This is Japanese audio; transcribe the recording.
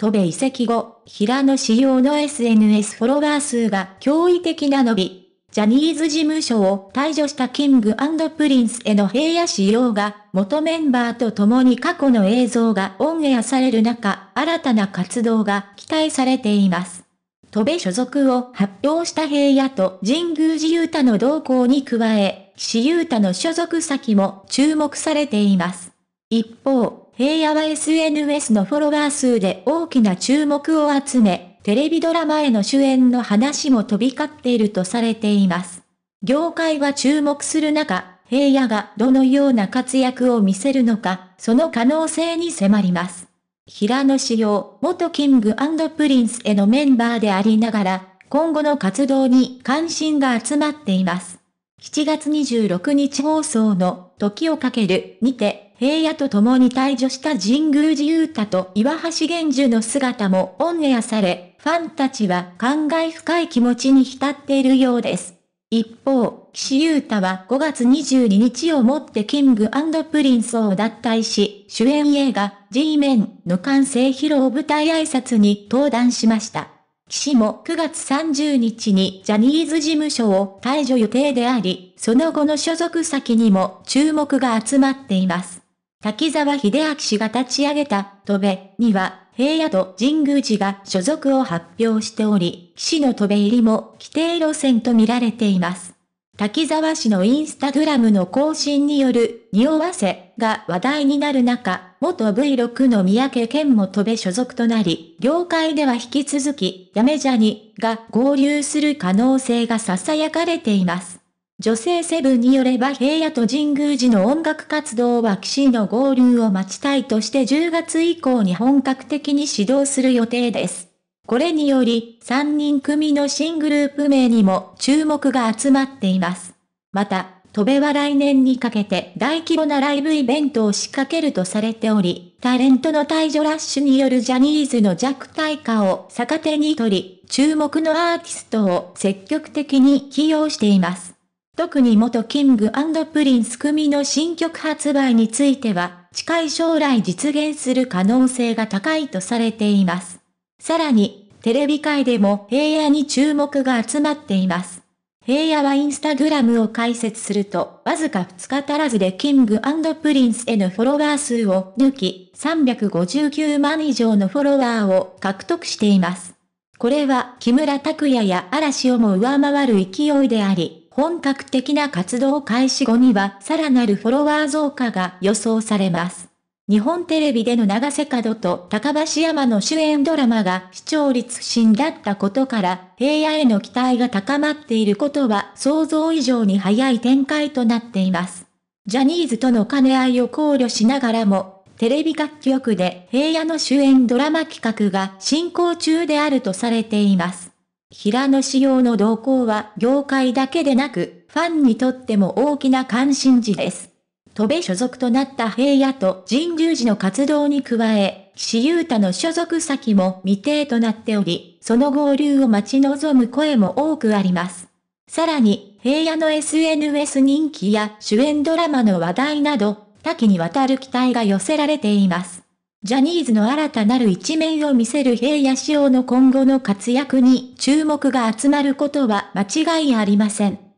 戸部移籍後、平野仕様の SNS フォロワー数が驚異的な伸び。ジャニーズ事務所を退場したキングプリンスへの平野仕様が、元メンバーと共に過去の映像がオンエアされる中、新たな活動が期待されています。戸部所属を発表した平野と神宮寺雄太の動向に加え、岸優太の所属先も注目されています。一方、平野は SNS のフォロワー数で大きな注目を集め、テレビドラマへの主演の話も飛び交っているとされています。業界は注目する中、平野がどのような活躍を見せるのか、その可能性に迫ります。平野紫耀、元キングプリンスへのメンバーでありながら、今後の活動に関心が集まっています。7月26日放送の時をかけるにて、平野と共に退場した神宮寺勇太と岩橋玄樹の姿もオンエアされ、ファンたちは感慨深い気持ちに浸っているようです。一方、岸優太は5月22日をもってキングプリンスを脱退し、主演映画、G メンの完成披露舞台挨拶に登壇しました。岸も9月30日にジャニーズ事務所を退場予定であり、その後の所属先にも注目が集まっています。滝沢秀明氏が立ち上げた、戸部には、平野と神宮寺が所属を発表しており、岸の戸部入りも規定路線と見られています。滝沢氏のインスタグラムの更新による、匂わせが話題になる中、元 V6 の三宅健も戸部所属となり、業界では引き続き、やめじゃにが合流する可能性が囁かれています。女性セブンによれば平野と神宮寺の音楽活動は騎士の合流を待ちたいとして10月以降に本格的に始動する予定です。これにより、3人組の新グループ名にも注目が集まっています。また、戸部は来年にかけて大規模なライブイベントを仕掛けるとされており、タレントの退場ラッシュによるジャニーズの弱体化を逆手に取り、注目のアーティストを積極的に起用しています。特に元キングプリンス組の新曲発売については、近い将来実現する可能性が高いとされています。さらに、テレビ界でも平野に注目が集まっています。平野はインスタグラムを開設すると、わずか2日足らずでキングプリンスへのフォロワー数を抜き、359万以上のフォロワーを獲得しています。これは木村拓哉や嵐をも上回る勢いであり、本格的な活動開始後にはさらなるフォロワー増加が予想されます。日本テレビでの長瀬角と高橋山の主演ドラマが視聴率不振だったことから、平野への期待が高まっていることは想像以上に早い展開となっています。ジャニーズとの兼ね合いを考慮しながらも、テレビ各局で平野の主演ドラマ企画が進行中であるとされています。平野紫耀の動向は業界だけでなく、ファンにとっても大きな関心事です。戸部所属となった平野と神宮寺の活動に加え、岸優太の所属先も未定となっており、その合流を待ち望む声も多くあります。さらに、平野の SNS 人気や主演ドラマの話題など、多岐にわたる期待が寄せられています。ジャニーズの新たなる一面を見せる平野紫耀の今後の活躍に注目が集まることは間違いありません。